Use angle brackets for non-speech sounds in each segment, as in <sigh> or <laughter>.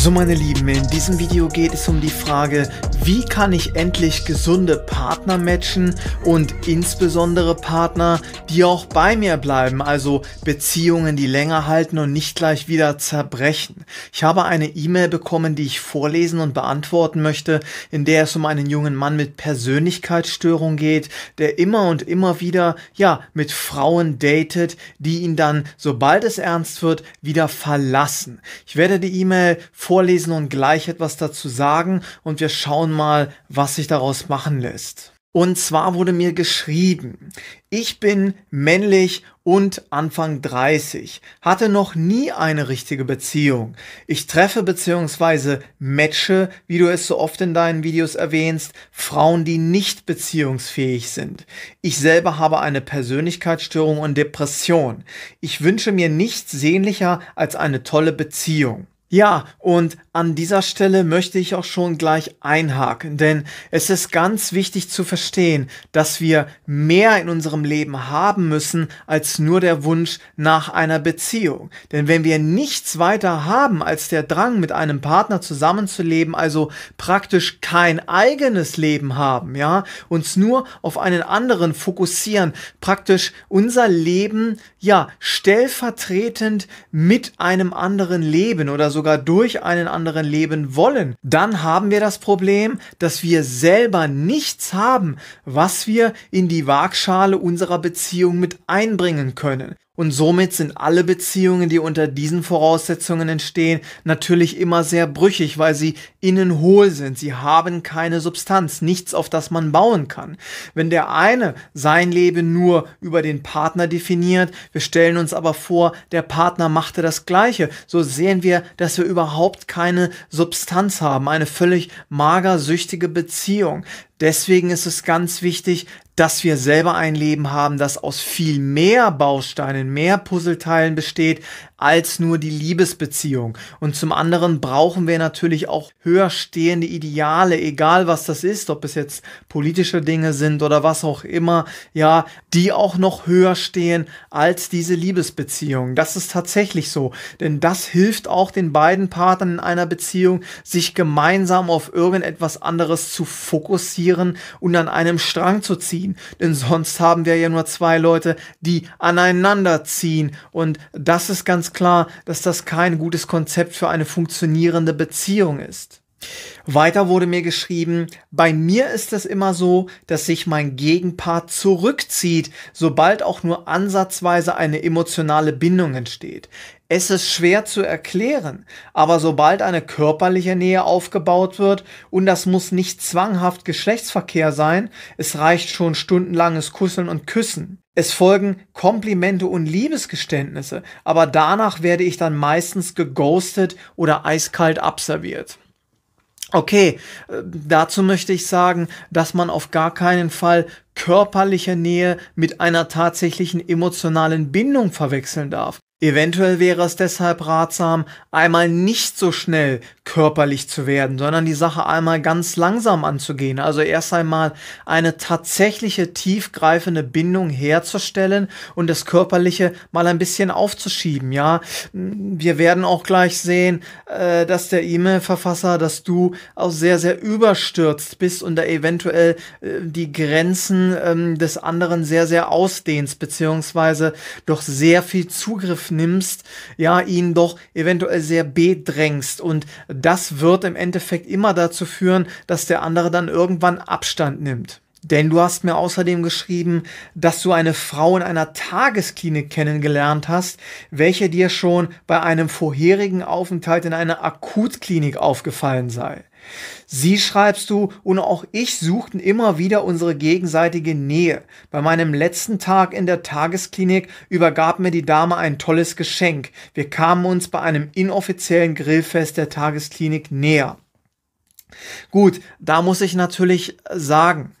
So meine Lieben, in diesem Video geht es um die Frage, wie kann ich endlich gesunde Partner matchen und insbesondere Partner, die auch bei mir bleiben, also Beziehungen, die länger halten und nicht gleich wieder zerbrechen? Ich habe eine E-Mail bekommen, die ich vorlesen und beantworten möchte, in der es um einen jungen Mann mit Persönlichkeitsstörung geht, der immer und immer wieder, ja, mit Frauen datet, die ihn dann, sobald es ernst wird, wieder verlassen. Ich werde die E-Mail vorlesen und gleich etwas dazu sagen und wir schauen mal, mal, was sich daraus machen lässt. Und zwar wurde mir geschrieben, ich bin männlich und Anfang 30, hatte noch nie eine richtige Beziehung. Ich treffe bzw. matche, wie du es so oft in deinen Videos erwähnst, Frauen, die nicht beziehungsfähig sind. Ich selber habe eine Persönlichkeitsstörung und Depression. Ich wünsche mir nichts sehnlicher als eine tolle Beziehung. Ja, und an dieser Stelle möchte ich auch schon gleich einhaken, denn es ist ganz wichtig zu verstehen, dass wir mehr in unserem Leben haben müssen als nur der Wunsch nach einer Beziehung. Denn wenn wir nichts weiter haben als der Drang, mit einem Partner zusammenzuleben, also praktisch kein eigenes Leben haben, ja, uns nur auf einen anderen fokussieren, praktisch unser Leben, ja, stellvertretend mit einem anderen Leben oder so sogar durch einen anderen leben wollen, dann haben wir das Problem, dass wir selber nichts haben, was wir in die Waagschale unserer Beziehung mit einbringen können. Und somit sind alle Beziehungen, die unter diesen Voraussetzungen entstehen, natürlich immer sehr brüchig, weil sie innen hohl sind. Sie haben keine Substanz, nichts, auf das man bauen kann. Wenn der eine sein Leben nur über den Partner definiert, wir stellen uns aber vor, der Partner machte das Gleiche, so sehen wir, dass wir überhaupt keine Substanz haben, eine völlig magersüchtige Beziehung. Deswegen ist es ganz wichtig, dass wir selber ein Leben haben, das aus viel mehr Bausteinen, mehr Puzzleteilen besteht, als nur die Liebesbeziehung. Und zum anderen brauchen wir natürlich auch höher stehende Ideale, egal was das ist, ob es jetzt politische Dinge sind oder was auch immer, ja, die auch noch höher stehen als diese Liebesbeziehung. Das ist tatsächlich so, denn das hilft auch den beiden Partnern in einer Beziehung, sich gemeinsam auf irgendetwas anderes zu fokussieren und an einem Strang zu ziehen. Denn sonst haben wir ja nur zwei Leute, die aneinander ziehen. Und das ist ganz klar, dass das kein gutes Konzept für eine funktionierende Beziehung ist. Weiter wurde mir geschrieben, bei mir ist es immer so, dass sich mein Gegenpart zurückzieht, sobald auch nur ansatzweise eine emotionale Bindung entsteht. Es ist schwer zu erklären, aber sobald eine körperliche Nähe aufgebaut wird, und das muss nicht zwanghaft Geschlechtsverkehr sein, es reicht schon stundenlanges Kusseln und Küssen, es folgen Komplimente und Liebesgeständnisse, aber danach werde ich dann meistens geghostet oder eiskalt abserviert. Okay, äh, dazu möchte ich sagen, dass man auf gar keinen Fall körperliche Nähe mit einer tatsächlichen emotionalen Bindung verwechseln darf. Eventuell wäre es deshalb ratsam, einmal nicht so schnell körperlich zu werden, sondern die Sache einmal ganz langsam anzugehen. Also erst einmal eine tatsächliche tiefgreifende Bindung herzustellen und das Körperliche mal ein bisschen aufzuschieben. Ja, wir werden auch gleich sehen, äh, dass der E-Mail-Verfasser, dass du auch sehr, sehr überstürzt bist und da eventuell äh, die Grenzen ähm, des anderen sehr, sehr ausdehnst, beziehungsweise doch sehr viel Zugriff aufnimmst, ja, ihn doch eventuell sehr bedrängst. Und das wird im Endeffekt immer dazu führen, dass der andere dann irgendwann Abstand nimmt. Denn du hast mir außerdem geschrieben, dass du eine Frau in einer Tagesklinik kennengelernt hast, welche dir schon bei einem vorherigen Aufenthalt in einer Akutklinik aufgefallen sei. Sie schreibst du und auch ich suchten immer wieder unsere gegenseitige Nähe. Bei meinem letzten Tag in der Tagesklinik übergab mir die Dame ein tolles Geschenk. Wir kamen uns bei einem inoffiziellen Grillfest der Tagesklinik näher. Gut, da muss ich natürlich sagen,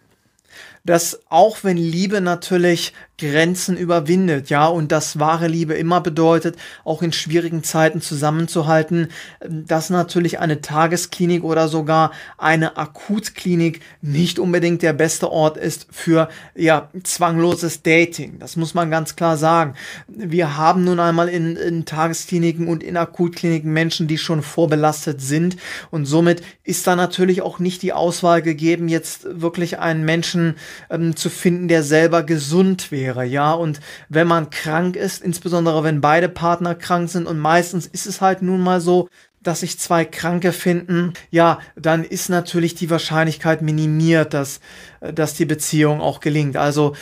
dass auch wenn Liebe natürlich Grenzen überwindet, ja, und dass wahre Liebe immer bedeutet, auch in schwierigen Zeiten zusammenzuhalten, dass natürlich eine Tagesklinik oder sogar eine Akutklinik nicht unbedingt der beste Ort ist für, ja, zwangloses Dating. Das muss man ganz klar sagen. Wir haben nun einmal in, in Tageskliniken und in Akutkliniken Menschen, die schon vorbelastet sind und somit ist da natürlich auch nicht die Auswahl gegeben, jetzt wirklich einen Menschen ähm, zu finden, der selber gesund wäre. Ehre, ja. Und wenn man krank ist, insbesondere wenn beide Partner krank sind, und meistens ist es halt nun mal so, dass sich zwei Kranke finden, ja, dann ist natürlich die Wahrscheinlichkeit minimiert, dass, äh, dass die Beziehung auch gelingt. Also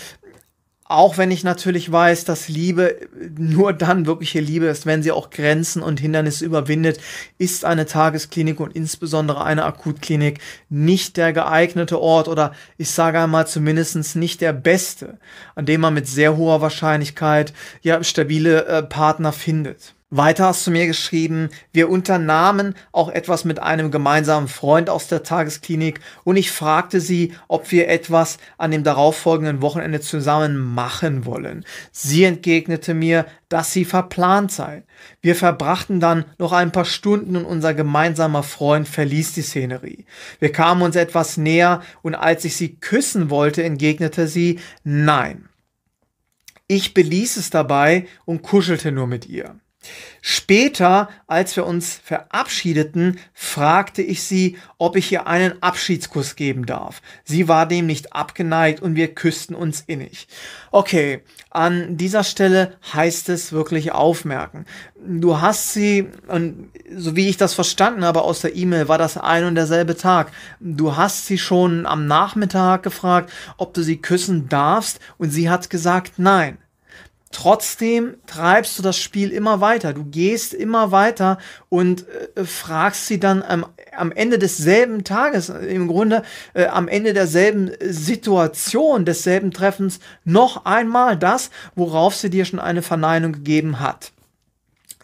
auch wenn ich natürlich weiß, dass Liebe nur dann wirkliche Liebe ist, wenn sie auch Grenzen und Hindernisse überwindet, ist eine Tagesklinik und insbesondere eine Akutklinik nicht der geeignete Ort oder ich sage einmal zumindest nicht der beste, an dem man mit sehr hoher Wahrscheinlichkeit ja stabile äh, Partner findet. Weiter hast du mir geschrieben, wir unternahmen auch etwas mit einem gemeinsamen Freund aus der Tagesklinik und ich fragte sie, ob wir etwas an dem darauffolgenden Wochenende zusammen machen wollen. Sie entgegnete mir, dass sie verplant sei. Wir verbrachten dann noch ein paar Stunden und unser gemeinsamer Freund verließ die Szenerie. Wir kamen uns etwas näher und als ich sie küssen wollte, entgegnete sie, nein. Ich beließ es dabei und kuschelte nur mit ihr. Später, als wir uns verabschiedeten, fragte ich sie, ob ich ihr einen Abschiedskuss geben darf. Sie war dem nicht abgeneigt und wir küssten uns innig. Okay, an dieser Stelle heißt es wirklich aufmerken. Du hast sie, und so wie ich das verstanden habe aus der E-Mail, war das ein und derselbe Tag. Du hast sie schon am Nachmittag gefragt, ob du sie küssen darfst und sie hat gesagt nein trotzdem treibst du das Spiel immer weiter. Du gehst immer weiter und äh, fragst sie dann am, am Ende desselben Tages, äh, im Grunde äh, am Ende derselben äh, Situation, desselben Treffens noch einmal das, worauf sie dir schon eine Verneinung gegeben hat.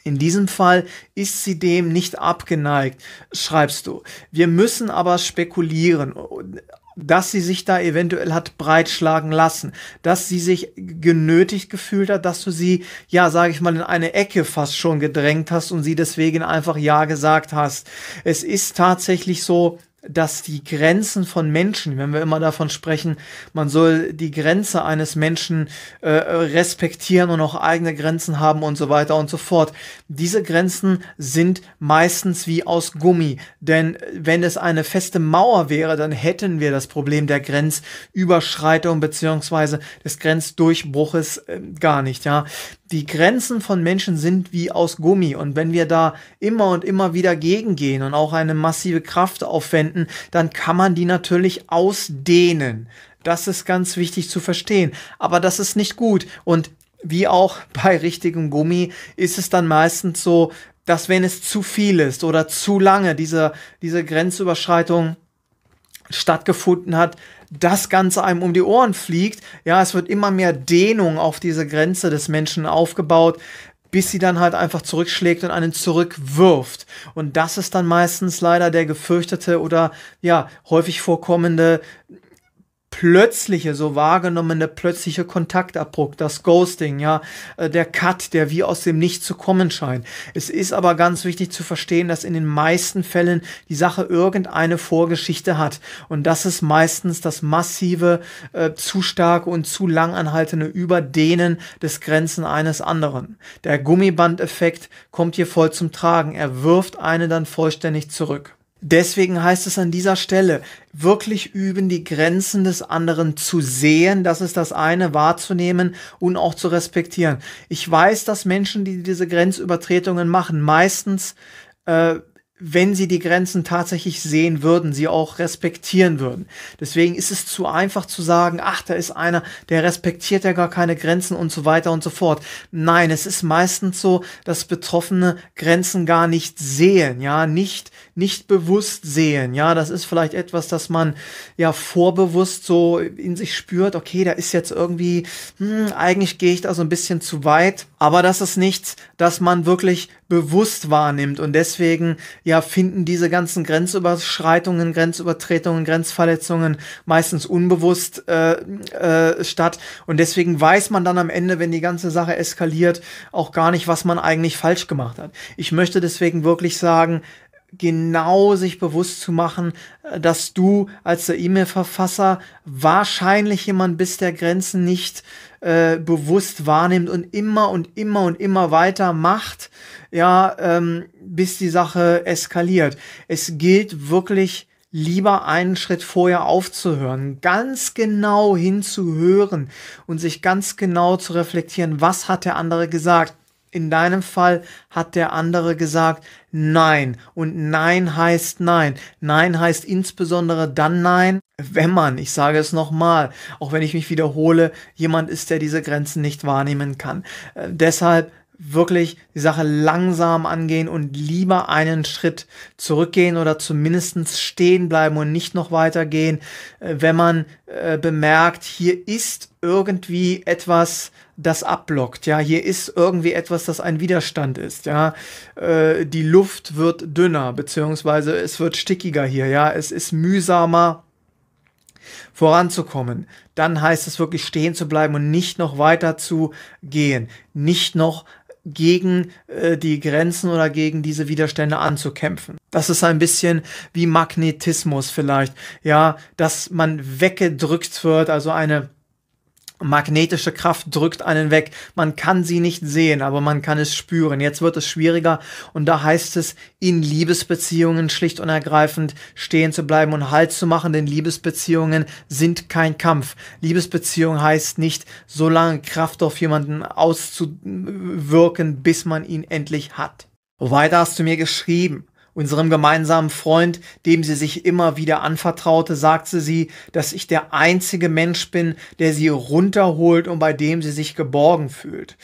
In diesem Fall ist sie dem nicht abgeneigt, schreibst du. Wir müssen aber spekulieren dass sie sich da eventuell hat breitschlagen lassen, dass sie sich genötigt gefühlt hat, dass du sie, ja, sage ich mal, in eine Ecke fast schon gedrängt hast und sie deswegen einfach Ja gesagt hast. Es ist tatsächlich so, dass die Grenzen von Menschen, wenn wir immer davon sprechen, man soll die Grenze eines Menschen äh, respektieren und auch eigene Grenzen haben und so weiter und so fort. Diese Grenzen sind meistens wie aus Gummi, denn wenn es eine feste Mauer wäre, dann hätten wir das Problem der Grenzüberschreitung beziehungsweise des Grenzdurchbruches äh, gar nicht, ja. Die Grenzen von Menschen sind wie aus Gummi und wenn wir da immer und immer wieder gegengehen und auch eine massive Kraft aufwenden, verwenden, dann kann man die natürlich ausdehnen. Das ist ganz wichtig zu verstehen. Aber das ist nicht gut. Und wie auch <laughs> bei richtigem Gummi ist es dann meistens so, dass wenn es zu viel ist oder zu lange diese, diese Grenzüberschreitung stattgefunden hat, das Ganze einem um die Ohren fliegt. Ja, es wird immer mehr Dehnung auf diese Grenze des Menschen aufgebaut, bis sie dann halt einfach zurückschlägt und einen zurückwirft. Und das ist dann meistens leider der gefürchtete oder ja, häufig vorkommende plötzliche, so wahrgenommene plötzliche Kontaktabbruch, das Ghosting, ja, äh, der Cut, der wie aus dem Nichts zu kommen scheint. Es ist aber ganz wichtig zu verstehen, dass in den meisten Fällen die Sache irgendeine Vorgeschichte hat. Und das ist meistens das massive, äh, zu starke und zu langanhaltende Überdehnen des Grenzen eines anderen. Der Gummibandeffekt kommt hier voll zum Tragen. Er wirft eine dann vollständig zurück. Deswegen heißt es an dieser Stelle, wirklich üben, die Grenzen des anderen zu sehen, das ist das eine, wahrzunehmen und auch zu respektieren. Ich weiß, dass Menschen, die diese Grenzübertretungen machen, meistens äh, wenn sie die Grenzen tatsächlich sehen würden, sie auch respektieren würden. Deswegen ist es zu einfach zu sagen, ach, da ist einer, der respektiert ja gar keine Grenzen und so weiter und so fort. Nein, es ist meistens so, dass Betroffene Grenzen gar nicht sehen, ja, nicht, nicht bewusst sehen, ja, das ist vielleicht etwas, das man ja vorbewusst so in sich spürt, okay, da ist jetzt irgendwie, hm, eigentlich gehe ich da so ein bisschen zu weit, aber das ist nichts, dass man wirklich bewusst wahrnimmt. Und deswegen ja finden diese ganzen Grenzüberschreitungen, Grenzübertretungen, Grenzverletzungen meistens unbewusst äh, äh, statt. Und deswegen weiß man dann am Ende, wenn die ganze Sache eskaliert, auch gar nicht, was man eigentlich falsch gemacht hat. Ich möchte deswegen wirklich sagen, genau sich bewusst zu machen, äh, dass du als der E-Mail-Verfasser wahrscheinlich jemand bist, der Grenzen nicht äh, bewusst wahrnimmt und immer und immer und immer weiter macht, ja, ähm, bis die Sache eskaliert. Es gilt wirklich lieber einen Schritt vorher aufzuhören, ganz genau hinzuhören und sich ganz genau zu reflektieren, was hat der andere gesagt in deinem Fall hat der andere gesagt Nein. Und Nein heißt Nein. Nein heißt insbesondere dann Nein, wenn man, ich sage es nochmal, auch wenn ich mich wiederhole, jemand ist, der diese Grenzen nicht wahrnehmen kann. Äh, deshalb wirklich die Sache langsam angehen und lieber einen Schritt zurückgehen oder zumindest stehen bleiben und nicht noch weitergehen, äh, wenn man äh, bemerkt, hier ist irgendwie etwas, das abblockt. Ja, hier ist irgendwie etwas, das ein Widerstand ist. Ja, äh, die Luft wird dünner, beziehungsweise es wird stickiger hier. Ja, es ist mühsamer voranzukommen. Dann heißt es wirklich stehen zu bleiben und nicht noch weiter zu gehen, nicht noch gegen äh, die Grenzen oder gegen diese Widerstände anzukämpfen. Das ist ein bisschen wie Magnetismus vielleicht, ja, dass man weggedrückt wird, also eine magnetische Kraft drückt einen weg. Man kann sie nicht sehen, aber man kann es spüren. Jetzt wird es schwieriger und da heißt es, in Liebesbeziehungen schlicht und ergreifend stehen zu bleiben und Halt zu machen, denn Liebesbeziehungen sind kein Kampf. Liebesbeziehung heißt nicht, so lange Kraft auf jemanden auszuwirken, bis man ihn endlich hat. Weiter hast du mir geschrieben. Unserem gemeinsamen Freund, dem sie sich immer wieder anvertraute, sagte sie, dass ich der einzige Mensch bin, der sie runterholt und bei dem sie sich geborgen fühlt.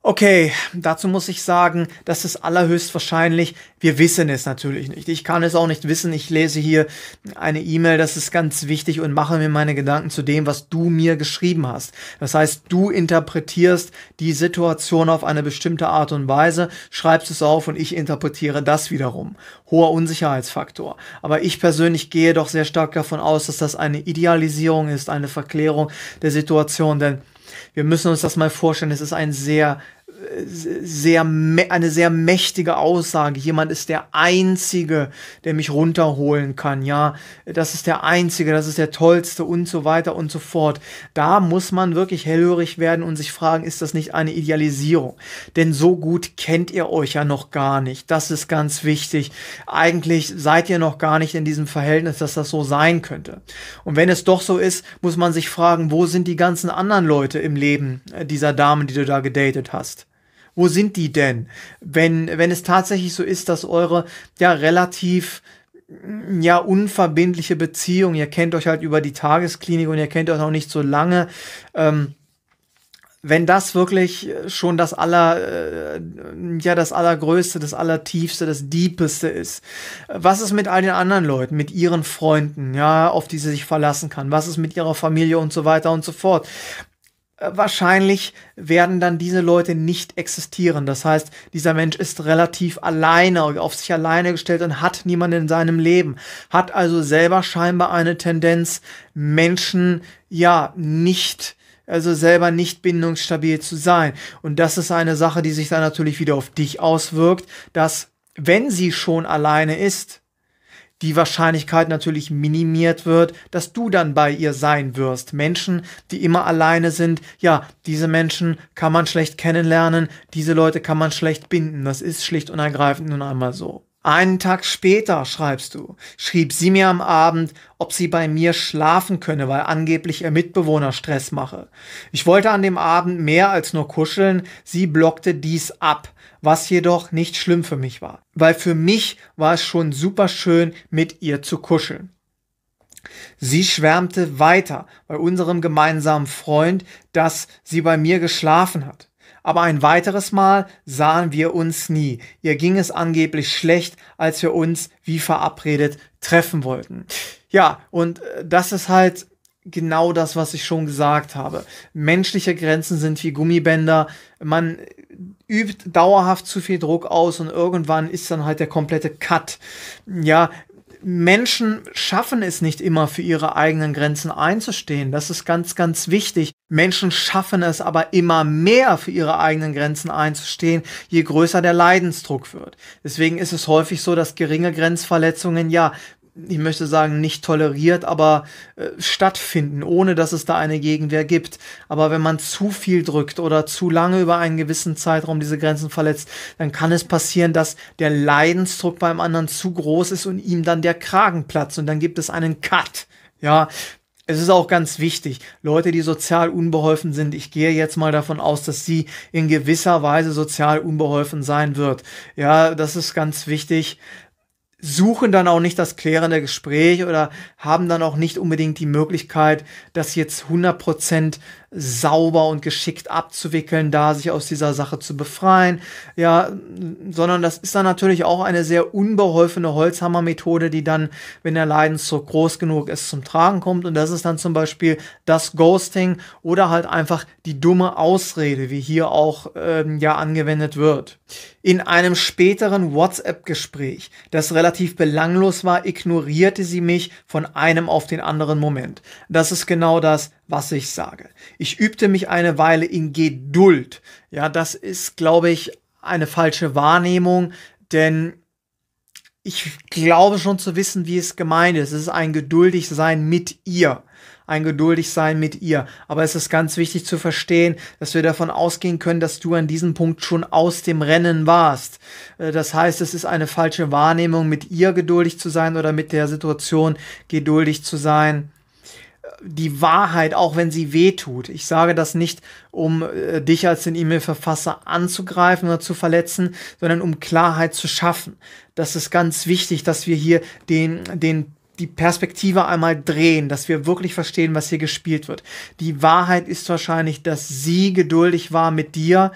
Okay, dazu muss ich sagen, das ist allerhöchstwahrscheinlich, wir wissen es natürlich nicht. Ich kann es auch nicht wissen. Ich lese hier eine E-Mail, das ist ganz wichtig und mache mir meine Gedanken zu dem, was du mir geschrieben hast. Das heißt, du interpretierst die Situation auf eine bestimmte Art und Weise, schreibst es auf und ich interpretiere das wiederum. Hoher Unsicherheitsfaktor. Aber ich persönlich gehe doch sehr stark davon aus, dass das eine Idealisierung ist, eine Verklärung der Situation, denn wir müssen uns das mal vorstellen, es ist ein sehr sehr eine sehr mächtige Aussage. Jemand ist der einzige, der mich runterholen kann. Ja, das ist der einzige, das ist der tollste und so weiter und so fort. Da muss man wirklich hellhörig werden und sich fragen, ist das nicht eine Idealisierung? Denn so gut kennt ihr euch ja noch gar nicht. Das ist ganz wichtig. Eigentlich seid ihr noch gar nicht in diesem Verhältnis, dass das so sein könnte. Und wenn es doch so ist, muss man sich fragen, wo sind die ganzen anderen Leute im Leben äh, dieser Damen, die du da gedatet hast? wo sind die denn? Wenn, wenn es tatsächlich so ist, dass eure ja relativ mm, ja unverbindliche Beziehung, ihr kennt euch halt über die Tagesklinik und ihr kennt euch noch nicht so lange, ähm, wenn das wirklich schon das aller, äh, ja, das allergrößte, das allertiefste, das deepeste ist. Was ist mit all den anderen Leuten, mit ihren Freunden, ja, auf die sie sich verlassen kann? Was ist mit ihrer Familie und so weiter und so fort? Äh, wahrscheinlich werden dann diese Leute nicht existieren. Das heißt, dieser Mensch ist relativ alleine, auf sich alleine gestellt und hat niemanden in seinem Leben, hat also selber scheinbar eine Tendenz, Menschen ja nicht also selber nicht bindungsstabil zu sein. Und das ist eine Sache, die sich dann natürlich wieder auf dich auswirkt, dass wenn sie schon alleine ist, die Wahrscheinlichkeit natürlich minimiert wird, dass du dann bei ihr sein wirst. Menschen, die immer alleine sind, ja, diese Menschen kann man schlecht kennenlernen, diese Leute kann man schlecht binden. Das ist schlicht und ergreifend nun einmal so. Einen Tag später, schreibst du, schrieb sie mir am Abend, ob sie bei mir schlafen könne, weil angeblich ihr Mitbewohner Stress mache. Ich wollte an dem Abend mehr als nur kuscheln, sie blockte dies ab was jedoch nicht schlimm für mich war, weil für mich war es schon super schön, mit ihr zu kuscheln. Sie schwärmte weiter bei unserem gemeinsamen Freund, dass sie bei mir geschlafen hat. Aber ein weiteres Mal sahen wir uns nie. Ihr ging es angeblich schlecht, als wir uns wie verabredet treffen wollten. Ja, und äh, das ist halt genau das, was ich schon gesagt habe. Menschliche Grenzen sind wie Gummibänder. Man übt dauerhaft zu viel Druck aus und irgendwann ist dann halt der komplette Cut. Ja, Menschen schaffen es nicht immer für ihre eigenen Grenzen einzustehen. Das ist ganz, ganz wichtig. Menschen schaffen es aber immer mehr für ihre eigenen Grenzen einzustehen, je größer der Leidensdruck wird. Deswegen ist es häufig so, dass geringe Grenzverletzungen ja ich möchte sagen, nicht toleriert, aber äh, stattfinden, ohne dass es da eine Gegenwehr gibt. Aber wenn man zu viel drückt oder zu lange über einen gewissen Zeitraum diese Grenzen verletzt, dann kann es passieren, dass der Leidensdruck beim anderen zu groß ist und ihm dann der Kragen platzt und dann gibt es einen Cut. Ja, es ist auch ganz wichtig, Leute, die sozial unbeholfen sind, ich gehe jetzt mal davon aus, dass sie in gewisser Weise sozial unbeholfen sein wird. Ja, das ist ganz wichtig suchen dann auch nicht das klärende Gespräch oder haben dann auch nicht unbedingt die Möglichkeit, das jetzt 100% Prozent sauber und geschickt abzuwickeln, da sich aus dieser Sache zu befreien. Ja, sondern das ist dann natürlich auch eine sehr unbeholfene Holzhammermethode, die dann, wenn der Leidensdruck groß genug ist, zum Tragen kommt. Und das ist dann zum Beispiel das Ghosting oder halt einfach die dumme Ausrede, wie hier auch ähm, ja angewendet wird. In einem späteren WhatsApp-Gespräch, das relativ belanglos war, ignorierte sie mich von einem auf den anderen Moment. Das ist genau das, was ich sage. Ich übte mich eine Weile in Geduld. Ja, das ist, glaube ich, eine falsche Wahrnehmung, denn ich glaube schon zu wissen, wie es gemeint ist. Es ist ein geduldig sein mit ihr. Ein geduldig sein mit ihr. Aber es ist ganz wichtig zu verstehen, dass wir davon ausgehen können, dass du an diesem Punkt schon aus dem Rennen warst. Äh, das heißt, es ist eine falsche Wahrnehmung, mit ihr geduldig zu sein oder mit der Situation geduldig zu sein die Wahrheit, auch wenn sie weh tut. Ich sage das nicht, um äh, dich als den E-Mail-Verfasser anzugreifen oder zu verletzen, sondern um Klarheit zu schaffen. Das ist ganz wichtig, dass wir hier den, den die Perspektive einmal drehen, dass wir wirklich verstehen, was hier gespielt wird. Die Wahrheit ist wahrscheinlich, dass sie geduldig war mit dir,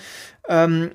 ähm,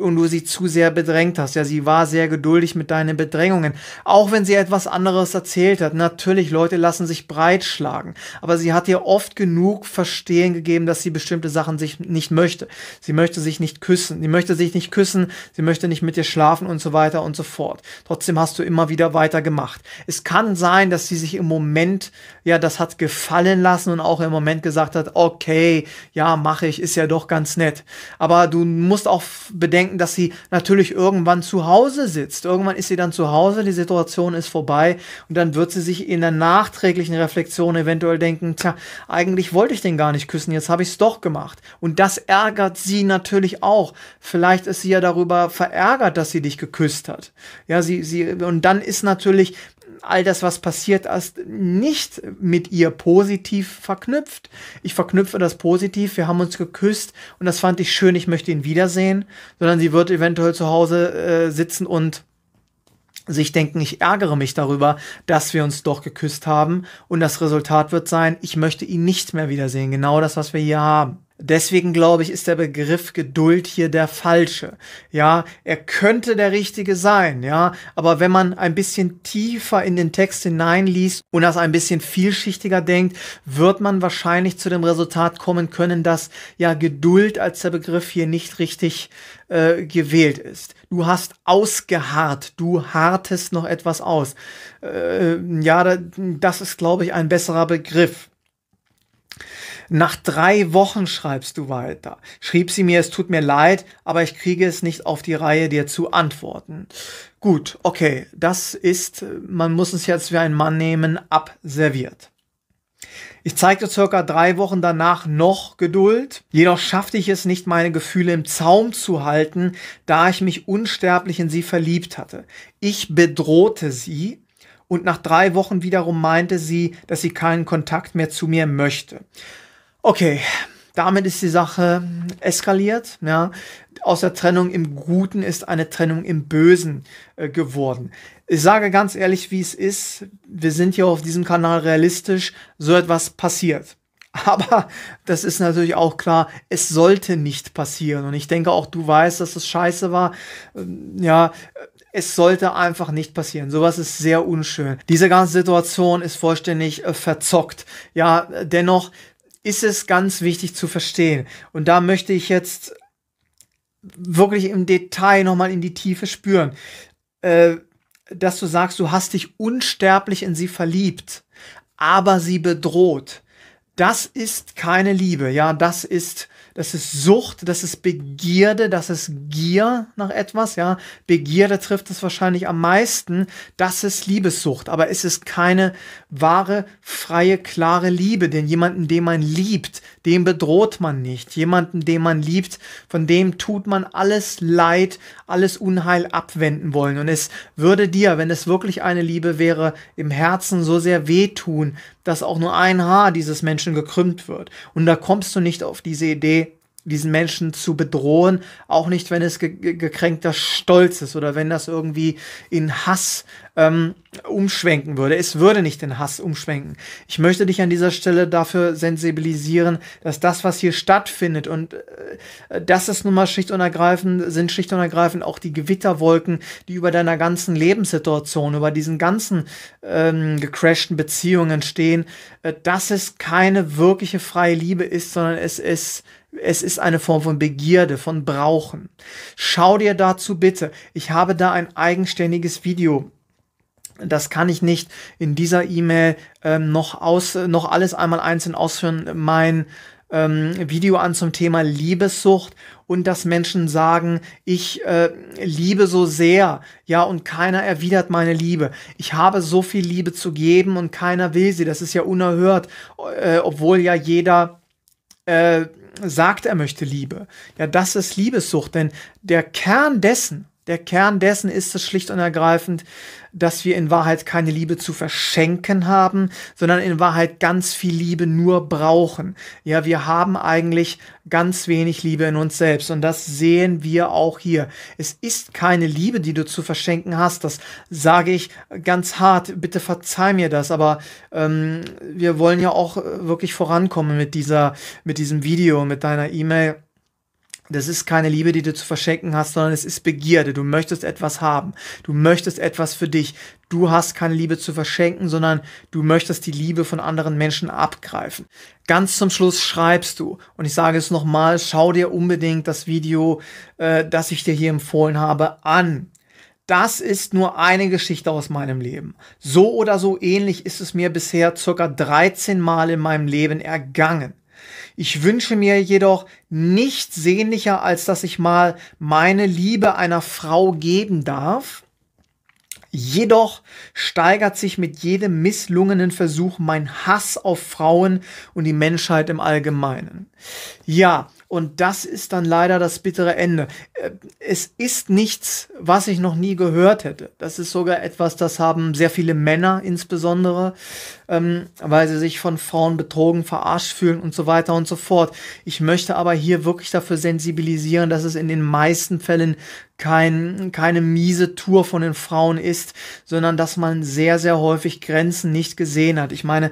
und du sie zu sehr bedrängt hast. Ja, sie war sehr geduldig mit deinen Bedrängungen, auch wenn sie etwas anderes erzählt hat. Natürlich, Leute lassen sich breitschlagen, aber sie hat dir oft genug Verstehen gegeben, dass sie bestimmte Sachen sich nicht möchte. Sie möchte sich nicht küssen, sie möchte sich nicht küssen, sie möchte nicht mit dir schlafen und so weiter und so fort. Trotzdem hast du immer wieder weiter gemacht. Es kann sein, dass sie sich im Moment, ja, das hat gefallen lassen und auch im Moment gesagt hat, okay, ja, mache ich, ist ja doch ganz nett. Aber du musst auch bedenken, denken, dass sie natürlich irgendwann zu Hause sitzt. Irgendwann ist sie dann zu Hause, die Situation ist vorbei und dann wird sie sich in der nachträglichen Reflexion eventuell denken, tja, eigentlich wollte ich den gar nicht küssen, jetzt habe ich es doch gemacht. Und das ärgert sie natürlich auch. Vielleicht ist sie ja darüber verärgert, dass sie dich geküsst hat. Ja, sie, sie, und dann ist natürlich all das, was passiert ist, nicht mit ihr positiv verknüpft. Ich verknüpfe das positiv, wir haben uns geküsst und das fand ich schön, ich möchte ihn wiedersehen, sondern sie wird eventuell zu Hause äh, sitzen und sich denken, ich ärgere mich darüber, dass wir uns doch geküsst haben und das Resultat wird sein, ich möchte ihn nicht mehr wiedersehen. Genau das, was wir hier haben. Deswegen glaube ich, ist der Begriff Geduld hier der falsche. Ja, er könnte der richtige sein, ja, aber wenn man ein bisschen tiefer in den Text hineinliest und das ein bisschen vielschichtiger denkt, wird man wahrscheinlich zu dem Resultat kommen können, dass ja Geduld als der Begriff hier nicht richtig äh, gewählt ist. Du hast ausgeharrt, du hartest noch etwas aus. Äh, ja, das ist, glaube ich, ein besserer Begriff. Nach drei Wochen schreibst du weiter. Schrieb sie mir, es tut mir leid, aber ich kriege es nicht auf die Reihe, dir zu antworten. Gut, okay, das ist, man muss es jetzt wie ein Mann nehmen, abserviert. Ich zeigte circa drei Wochen danach noch Geduld, jedoch schaffte ich es nicht, meine Gefühle im Zaum zu halten, da ich mich unsterblich in sie verliebt hatte. Ich bedrohte sie und nach drei Wochen wiederum meinte sie, dass sie keinen Kontakt mehr zu mir möchte. Okay, damit ist die Sache eskaliert. Ja. Aus der Trennung im Guten ist eine Trennung im Bösen äh, geworden. Ich sage ganz ehrlich, wie es ist. Wir sind hier auf diesem Kanal realistisch. So etwas passiert. <laughs> Aber das ist natürlich auch klar, es sollte nicht passieren. Und ich denke auch, du weißt, dass es scheiße war. Ähm, ja, es sollte einfach nicht passieren. Sowas ist sehr unschön. Diese ganze Situation ist vollständig äh, verzockt. Ja, dennoch ist es ganz wichtig zu verstehen. Und da möchte ich jetzt wirklich im Detail nochmal in die Tiefe spüren. Äh, dass du sagst, du hast dich unsterblich in sie verliebt, aber sie bedroht. Das ist keine Liebe, ja, das ist das ist Sucht, das ist Begierde, das ist Gier nach etwas, ja. Begierde trifft es wahrscheinlich am meisten. Das ist Liebessucht, aber es ist keine wahre, freie, klare Liebe, denn jemanden, den man liebt, dem bedroht man nicht. Jemanden, den man liebt, von dem tut man alles Leid, alles Unheil abwenden wollen. Und es würde dir, wenn es wirklich eine Liebe wäre, im Herzen so sehr wehtun, dass auch nur ein Haar dieses Menschen gekrümmt wird. Und da kommst du nicht auf diese Idee, diesen Menschen zu bedrohen, auch nicht, wenn es ge gekränkter Stolz ist oder wenn das irgendwie in Hass ähm, umschwenken würde. Es würde nicht in Hass umschwenken. Ich möchte dich an dieser Stelle dafür sensibilisieren, dass das, was hier stattfindet und äh, das ist nun mal schlicht und ergreifend, sind schlicht und ergreifend auch die Gewitterwolken, die über deiner ganzen Lebenssituation, über diesen ganzen ähm, gecrashten Beziehungen stehen, äh, dass es keine wirkliche freie Liebe ist, sondern es ist es ist eine Form von Begierde, von Brauchen. Schau dir dazu bitte. Ich habe da ein eigenständiges Video das kann ich nicht in dieser E-Mail ähm, noch aus, noch alles einmal einzeln ausführen. Mein ähm, Video an zum Thema Liebessucht und dass Menschen sagen, ich äh, liebe so sehr, ja, und keiner erwidert meine Liebe. Ich habe so viel Liebe zu geben und keiner will sie. Das ist ja unerhört, äh, obwohl ja jeder äh, sagt, er möchte Liebe. Ja, das ist Liebessucht, denn der Kern dessen, der Kern dessen ist es schlicht und ergreifend, dass wir in Wahrheit keine Liebe zu verschenken haben, sondern in Wahrheit ganz viel Liebe nur brauchen. Ja, wir haben eigentlich ganz wenig Liebe in uns selbst und das sehen wir auch hier. Es ist keine Liebe, die du zu verschenken hast. Das sage ich ganz hart. Bitte verzeih mir das, aber ähm, wir wollen ja auch äh, wirklich vorankommen mit dieser, mit diesem Video, mit deiner E-Mail das ist keine Liebe, die du zu verschenken hast, sondern es ist Begierde. Du möchtest etwas haben. Du möchtest etwas für dich. Du hast keine Liebe zu verschenken, sondern du möchtest die Liebe von anderen Menschen abgreifen. Ganz zum Schluss schreibst du, und ich sage es nochmal, schau dir unbedingt das Video, äh, das ich dir hier empfohlen habe, an. Das ist nur eine Geschichte aus meinem Leben. So oder so ähnlich ist es mir bisher circa 13 Mal in meinem Leben ergangen. Ich wünsche mir jedoch nichts sehnlicher, als dass ich mal meine Liebe einer Frau geben darf. Jedoch steigert sich mit jedem misslungenen Versuch mein Hass auf Frauen und die Menschheit im Allgemeinen. Ja, und das ist dann leider das bittere Ende. Äh, es ist nichts, was ich noch nie gehört hätte. Das ist sogar etwas, das haben sehr viele Männer insbesondere, ähm, weil sie sich von Frauen betrogen, verarscht fühlen und so weiter und so fort. Ich möchte aber hier wirklich dafür sensibilisieren, dass es in den meisten Fällen kein, keine miese Tour von den Frauen ist, sondern dass man sehr, sehr häufig Grenzen nicht gesehen hat. Ich meine,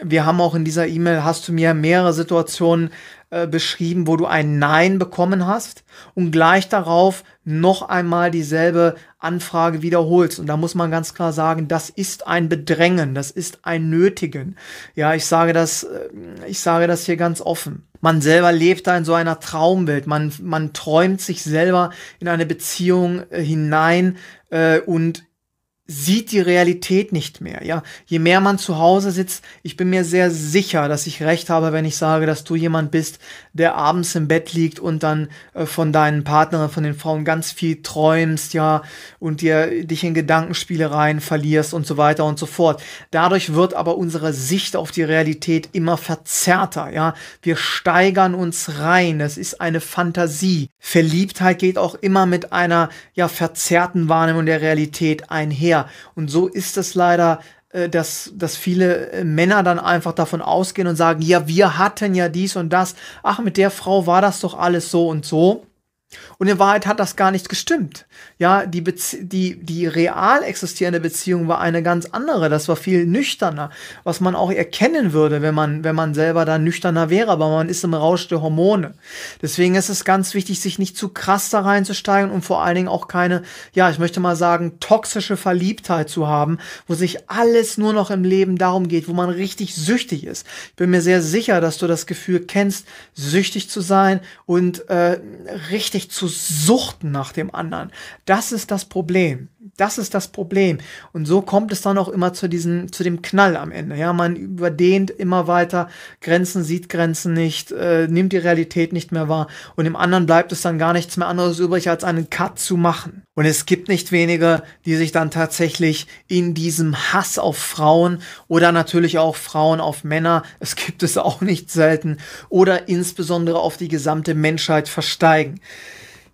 wir haben auch in dieser E-Mail, hast du mir mehrere Situationen äh, beschrieben, wo du ein Nein bekommen hast und gleich darauf noch einmal dieselbe Anfrage wiederholst. Und da muss man ganz klar sagen, das ist ein Bedrängen, das ist ein Nötigen. Ja, ich sage das, äh, ich sage das hier ganz offen. Man selber lebt da in so einer Traumwelt. Man, man träumt sich selber in eine Beziehung äh, hinein äh, und sieht die Realität nicht mehr. Ja, je mehr man zu Hause sitzt, ich bin mir sehr sicher, dass ich recht habe, wenn ich sage, dass du jemand bist, der abends im Bett liegt und dann äh, von deinen Partnern, von den Frauen ganz viel träumst, ja, und dir dich in Gedankenspielereien verlierst und so weiter und so fort. Dadurch wird aber unsere Sicht auf die Realität immer verzerrter, ja. Wir steigern uns rein. Das ist eine Fantasie. Verliebtheit geht auch immer mit einer ja verzerrten Wahrnehmung der Realität einher mehr. Und so ist es leider, äh, dass, dass viele äh, Männer dann einfach davon ausgehen und sagen, ja, wir hatten ja dies und das, ach, mit der Frau war das doch alles so und so. Und in Wahrheit hat das gar nicht gestimmt. Ja, die, Bezie die, die real existierende Beziehung war eine ganz andere. Das war viel nüchterner, was man auch erkennen würde, wenn man, wenn man selber da nüchterner wäre. Aber man ist im Rausch der Hormone. Deswegen ist es ganz wichtig, sich nicht zu krass da reinzusteigen und vor allen Dingen auch keine, ja, ich möchte mal sagen, toxische Verliebtheit zu haben, wo sich alles nur noch im Leben darum geht, wo man richtig süchtig ist. Ich bin mir sehr sicher, dass du das Gefühl kennst, süchtig zu sein und äh, richtig wirklich zu suchten nach dem anderen. Das ist das Problem. Das ist das Problem. Und so kommt es dann auch immer zu diesem, zu dem Knall am Ende. Ja, man überdehnt immer weiter, Grenzen sieht Grenzen nicht, äh, nimmt die Realität nicht mehr wahr. Und im anderen bleibt es dann gar nichts mehr anderes übrig, als einen Cut zu machen. Und es gibt nicht wenige, die sich dann tatsächlich in diesem Hass auf Frauen oder natürlich auch Frauen auf Männer, es gibt es auch nicht selten, oder insbesondere auf die gesamte Menschheit versteigen.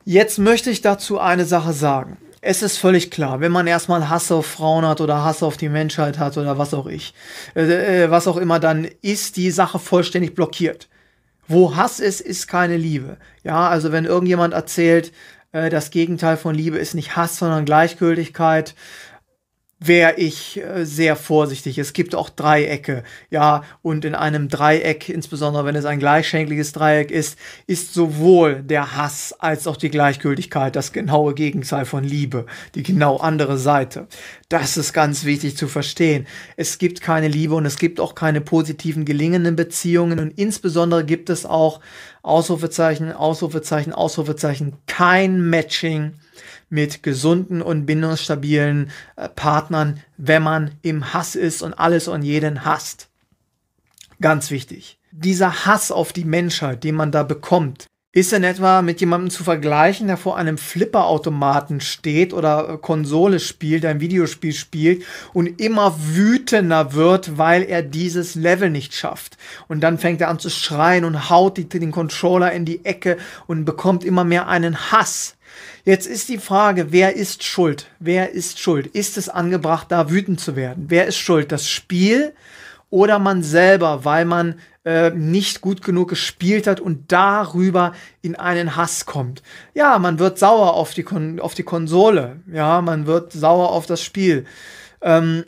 Jetzt möchte ich dazu eine Sache sagen. Es ist völlig klar, wenn man erstmal Hass auf Frauen hat oder Hass auf die Menschheit hat oder was auch ich, äh, äh, was auch immer, dann ist die Sache vollständig blockiert. Wo Hass ist, ist keine Liebe. Ja, also wenn irgendjemand erzählt, äh, das Gegenteil von Liebe ist nicht Hass, sondern Gleichgültigkeit, wäre ich äh, sehr vorsichtig. Es gibt auch Dreiecke, ja, und in einem Dreieck, insbesondere wenn es ein gleichschenkliges Dreieck ist, ist sowohl der Hass als auch die Gleichgültigkeit das genaue Gegenteil von Liebe, die genau andere Seite. Das ist ganz wichtig zu verstehen. Es gibt keine Liebe und es gibt auch keine positiven gelingenden Beziehungen und insbesondere gibt es auch Ausrufezeichen, Ausrufezeichen, Ausrufezeichen, kein Matching mit gesunden und bindungsstabilen äh, Partnern, wenn man im Hass ist und alles und jeden hasst. Ganz wichtig. Dieser Hass auf die Menschheit, den man da bekommt, ist in etwa mit jemandem zu vergleichen, der vor einem Flipperautomaten steht oder Konsole spielt, ein Videospiel spielt und immer wütender wird, weil er dieses Level nicht schafft. Und dann fängt er an zu schreien und haut die, den Controller in die Ecke und bekommt immer mehr einen Hass. Jetzt ist die Frage, wer ist schuld? Wer ist schuld? Ist es angebracht, da wütend zu werden? Wer ist schuld? Das Spiel? oder man selber, weil man äh, nicht gut genug gespielt hat und darüber in einen Hass kommt. Ja, man wird sauer auf die, Kon auf die Konsole, ja, man wird sauer auf das Spiel. Ähm,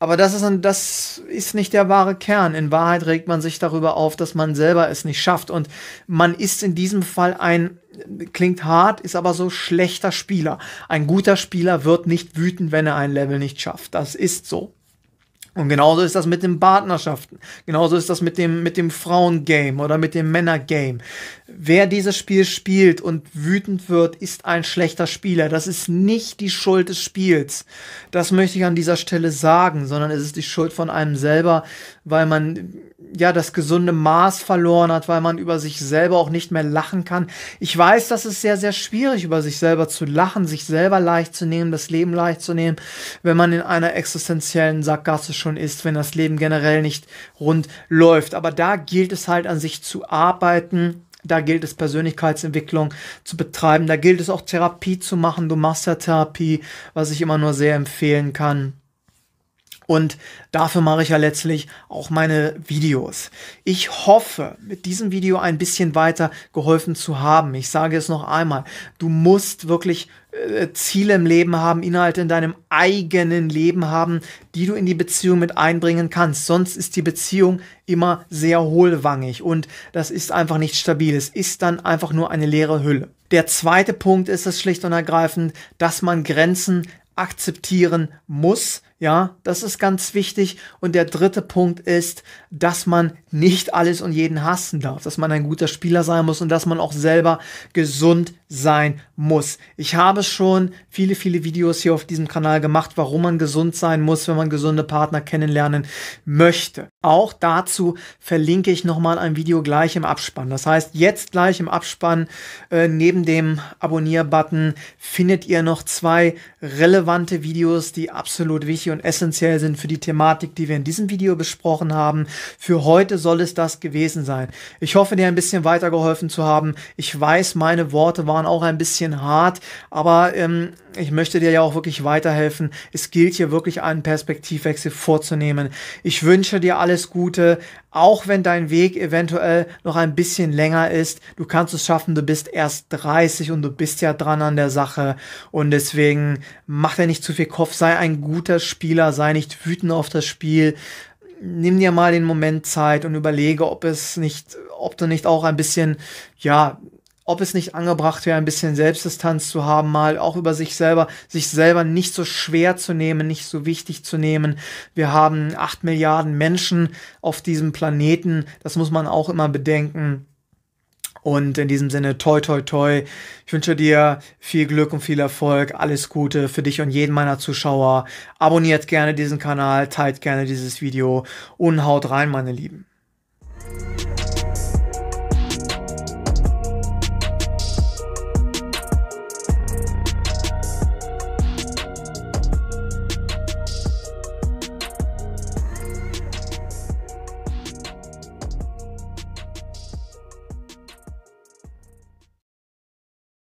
aber das ist, ein, das ist nicht der wahre Kern. In Wahrheit regt man sich darüber auf, dass man selber es nicht schafft. Und man ist in diesem Fall ein, klingt hart, ist aber so schlechter Spieler. Ein guter Spieler wird nicht wütend, wenn er ein Level nicht schafft. Das ist so. Und genauso ist das mit den Partnerschaften. Genauso ist das mit dem, mit dem Frauengame oder mit dem Männergame. Wer dieses Spiel spielt und wütend wird, ist ein schlechter Spieler. Das ist nicht die Schuld des Spiels. Das möchte ich an dieser Stelle sagen, sondern es ist die Schuld von einem selber, weil man ja das gesunde Maß verloren hat, weil man über sich selber auch nicht mehr lachen kann. Ich weiß, das ist sehr, sehr schwierig, über sich selber zu lachen, sich selber leicht zu nehmen, das Leben leicht zu nehmen, wenn man in einer existenziellen Sackgasse schon ist, wenn das Leben generell nicht rund läuft. Aber da gilt es halt an sich zu arbeiten, da gilt es Persönlichkeitsentwicklung zu betreiben, da gilt es auch Therapie zu machen. Du machst ja Therapie, was ich immer nur sehr empfehlen kann. Und dafür mache ich ja letztlich auch meine Videos. Ich hoffe, mit diesem Video ein bisschen weiter geholfen zu haben. Ich sage es noch einmal, du musst wirklich äh, Ziele im Leben haben, Inhalte in deinem eigenen Leben haben, die du in die Beziehung mit einbringen kannst. Sonst ist die Beziehung immer sehr hohlwangig und das ist einfach nicht stabil. Es ist dann einfach nur eine leere Hülle. Der zweite Punkt ist es schlicht und ergreifend, dass man Grenzen akzeptieren muss ja, das ist ganz wichtig. Und der dritte Punkt ist, dass man nicht alles und jeden hassen darf, dass man ein guter Spieler sein muss und dass man auch selber gesund sein muss. Ich habe schon viele, viele Videos hier auf diesem Kanal gemacht, warum man gesund sein muss, wenn man gesunde Partner kennenlernen möchte. Auch dazu verlinke ich nochmal ein Video gleich im Abspann. Das heißt, jetzt gleich im Abspann äh, neben dem Abonnier-Button findet ihr noch zwei relevante Videos, die absolut wichtig wichtig und essentiell sind für die Thematik, die wir in diesem Video besprochen haben. Für heute soll es das gewesen sein. Ich hoffe, dir ein bisschen weitergeholfen zu haben. Ich weiß, meine Worte waren auch ein bisschen hart, aber ähm, ich möchte dir ja auch wirklich weiterhelfen. Es gilt hier wirklich einen Perspektivwechsel vorzunehmen. Ich wünsche dir alles Gute, auch wenn dein Weg eventuell noch ein bisschen länger ist, du kannst es schaffen, du bist erst 30 und du bist ja dran an der Sache und deswegen mach dir nicht zu viel Kopf, sei ein guter Spieler, sei nicht wütend auf das Spiel, nimm dir mal den Moment Zeit und überlege, ob es nicht, ob du nicht auch ein bisschen, ja, ob es nicht angebracht wäre, ein bisschen Selbstdistanz zu haben, mal auch über sich selber, sich selber nicht so schwer zu nehmen, nicht so wichtig zu nehmen. Wir haben acht Milliarden Menschen auf diesem Planeten, das muss man auch immer bedenken. Und in diesem Sinne, toi, toi, toi. Ich wünsche dir viel Glück und viel Erfolg. Alles Gute für dich und jeden meiner Zuschauer. Abonniert gerne diesen Kanal, teilt gerne dieses Video und haut rein, meine Lieben.